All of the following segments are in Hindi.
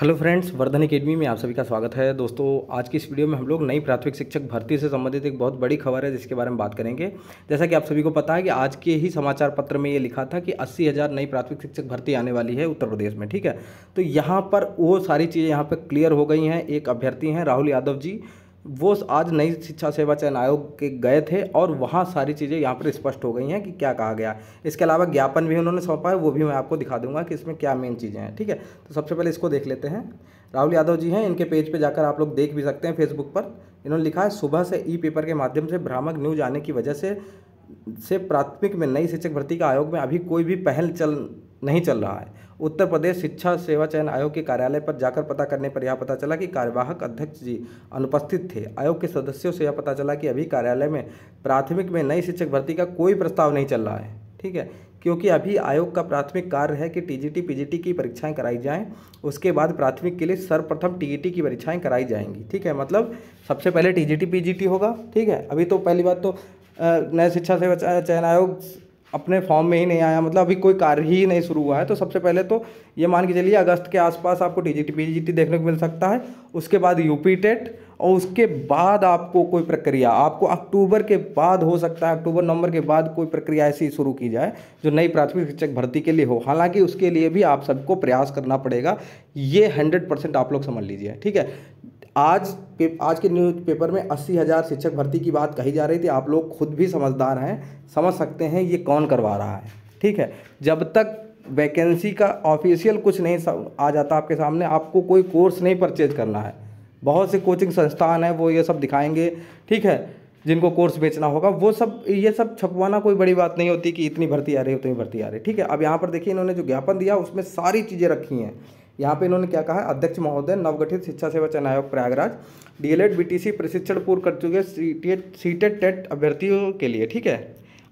हेलो फ्रेंड्स वर्धन अकेडमी में आप सभी का स्वागत है दोस्तों आज की इस वीडियो में हम लोग नई प्राथमिक शिक्षक भर्ती से संबंधित एक बहुत बड़ी खबर है जिसके बारे में बात करेंगे जैसा कि आप सभी को पता है कि आज के ही समाचार पत्र में ये लिखा था कि अस्सी हज़ार नई प्राथमिक शिक्षक भर्ती आने वाली है उत्तर प्रदेश में ठीक है तो यहाँ पर वो सारी चीज़ें यहाँ पर क्लियर हो गई हैं एक अभ्यर्थी हैं राहुल यादव जी वो आज नई शिक्षा सेवा चयन आयोग के गए थे और वहाँ सारी चीज़ें यहाँ पर स्पष्ट हो गई हैं कि क्या कहा गया इसके अलावा ज्ञापन भी उन्होंने सौंपा है वो भी मैं आपको दिखा दूंगा कि इसमें क्या मेन चीज़ें हैं ठीक है तो सबसे पहले इसको देख लेते हैं राहुल यादव जी हैं इनके पेज पर जाकर आप लोग देख भी सकते हैं फेसबुक पर इन्होंने लिखा है सुबह से ई पेपर के माध्यम से भ्रामक न्यूज आने की वजह से से प्राथमिक में नई शिक्षक भर्ती का आयोग में अभी कोई भी पहल चल नहीं चल रहा है उत्तर प्रदेश शिक्षा सेवा चयन आयोग के कार्यालय पर जाकर पता करने पर यह पता चला कि कार्यवाहक अध्यक्ष जी अनुपस्थित थे आयोग के सदस्यों से यह पता चला कि अभी कार्यालय में प्राथमिक में नई शिक्षक भर्ती का कोई प्रस्ताव नहीं चल रहा है ठीक है क्योंकि अभी आयोग का प्राथमिक कार्य है कि टीजीटी पीजीटी की परीक्षाएं कराई जाएं उसके बाद प्राथमिक के लिए सर्वप्रथम टीईटी की परीक्षाएं कराई जाएंगी ठीक है मतलब सबसे पहले टीजीटी पीजीटी होगा ठीक है अभी तो पहली बात तो नए शिक्षा सेवा चयन आयोग अपने फॉर्म में ही नहीं आया मतलब अभी कोई कार्य ही नहीं शुरू हुआ है तो सबसे पहले तो ये मान के चलिए अगस्त के आसपास आपको T G T P G T देखने को मिल सकता है उसके बाद यूपी टेट और उसके बाद आपको कोई प्रक्रिया आपको अक्टूबर के बाद हो सकता है अक्टूबर नवंबर के बाद कोई प्रक्रिया ऐसी शुरू की जाए जो नई प्राथमिक शिक्षक भर्ती के लिए हो हालांकि उसके लिए भी आप सबको प्रयास करना पड़ेगा ये हंड्रेड परसेंट आप लोग समझ लीजिए ठीक है आज पे, आज के न्यूज़ पेपर में अस्सी हज़ार शिक्षक भर्ती की बात कही जा रही थी आप लोग खुद भी समझदार हैं समझ सकते हैं ये कौन करवा रहा है ठीक है जब तक वैकेंसी का ऑफिशियल कुछ नहीं आ जाता आपके सामने आपको कोई कोर्स नहीं परचेज करना है बहुत से कोचिंग संस्थान हैं वो ये सब दिखाएंगे ठीक है जिनको कोर्स बेचना होगा वो सब ये सब छपवाना कोई बड़ी बात नहीं होती कि इतनी भर्ती आ रही है उतनी भर्ती आ रही है ठीक है अब यहाँ पर देखिए इन्होंने जो ज्ञापन दिया उसमें सारी चीज़ें रखी हैं यहाँ पे इन्होंने क्या कहा अध्यक्ष महोदय नवगठित शिक्षा सेवा आयोग प्रयागराज डीएलएड बीटीसी प्रशिक्षण पूर्व कर चुके सीटेड टेट e अभ्यर्थियों के लिए ठीक है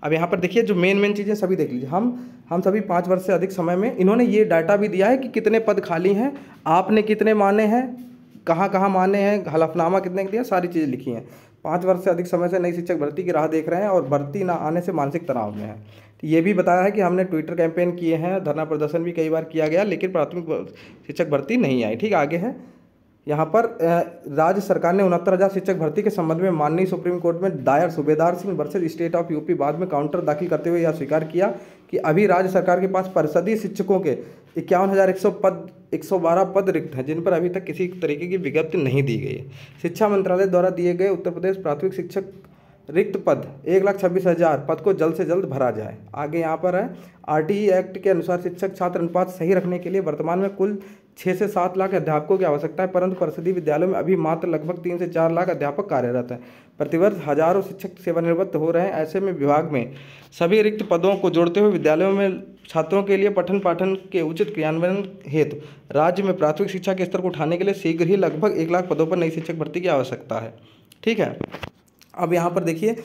अब यहाँ पर देखिए जो मेन मेन चीज़ें सभी देख लीजिए हम हम सभी पाँच वर्ष से अधिक समय में इन्होंने ये डाटा भी दिया है कि कितने पद खाली हैं आपने कितने माने हैं कहाँ कहाँ माने हैं हलफनामा कितने दिया सारी चीज़ें लिखी हैं पाँच वर्ष से अधिक समय से नई शिक्षक भर्ती की राह देख रहे हैं और भर्ती ना आने से मानसिक तनाव में है तो ये भी बताया है कि हमने ट्विटर कैंपेन किए हैं धरना प्रदर्शन भी कई बार किया गया लेकिन प्राथमिक शिक्षक भर्ती नहीं आई ठीक आगे है यहाँ पर राज्य सरकार ने उनहत्तर हज़ार शिक्षक भर्ती के संबंध में माननीय सुप्रीम कोर्ट में दायर Subedar Singh versus state of UP बाद में काउंटर दाखिल करते हुए यह स्वीकार किया कि अभी राज्य सरकार के पास परिषदीय शिक्षकों के इक्यावन हज़ार एक सौ पद एक सौ बारह पद रिक्त हैं जिन पर अभी तक किसी तरीके की विज्ञप्ति नहीं दी गई है शिक्षा मंत्रालय द्वारा दिए गए उत्तर प्रदेश प्राथमिक शिक्षक रिक्त पद एक लाख छब्बीस हजार पद को जल्द से जल्द भरा जाए आगे यहाँ पर है आरटीई एक्ट के अनुसार शिक्षक छात्र अनुपात सही रखने के लिए वर्तमान में कुल छः से सात लाख अध्यापकों की आवश्यकता है परंतु परिषदी विद्यालयों में अभी मात्र लगभग तीन से चार लाख अध्यापक कार्यरत हैं प्रतिवर्ष हजारों शिक्षक सेवानिवृत्त हो रहे हैं ऐसे में विभाग में सभी रिक्त पदों को जोड़ते हुए विद्यालयों में छात्रों के लिए पठन पाठन के उचित क्रियान्वयन हेतु राज्य में प्राथमिक शिक्षा के स्तर को उठाने के लिए शीघ्र ही लगभग एक लाख पदों पर नई शिक्षक भर्ती की आवश्यकता है ठीक है अब यहाँ पर देखिए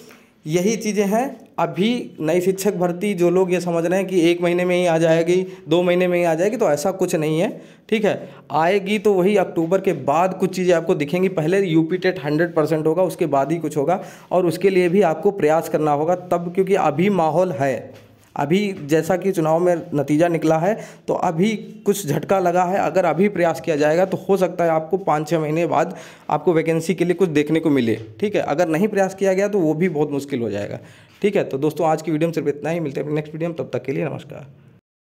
यही चीज़ें हैं अभी नई शिक्षक भर्ती जो लोग ये समझ रहे हैं कि एक महीने में ही आ जाएगी दो महीने में ही आ जाएगी तो ऐसा कुछ नहीं है ठीक है आएगी तो वही अक्टूबर के बाद कुछ चीज़ें आपको दिखेंगी पहले यूपी टेट हंड्रेड परसेंट होगा उसके बाद ही कुछ होगा और उसके लिए भी आपको प्रयास करना होगा तब क्योंकि अभी माहौल है अभी जैसा कि चुनाव में नतीजा निकला है तो अभी कुछ झटका लगा है अगर अभी प्रयास किया जाएगा तो हो सकता है आपको पाँच छः महीने बाद आपको वैकेंसी के लिए कुछ देखने को मिले ठीक है अगर नहीं प्रयास किया गया तो वो भी बहुत मुश्किल हो जाएगा ठीक है तो दोस्तों आज की वीडियो में सिर्फ इतना ही मिलते हैं नेक्स्ट वीडियो में तब तक के लिए नमस्कार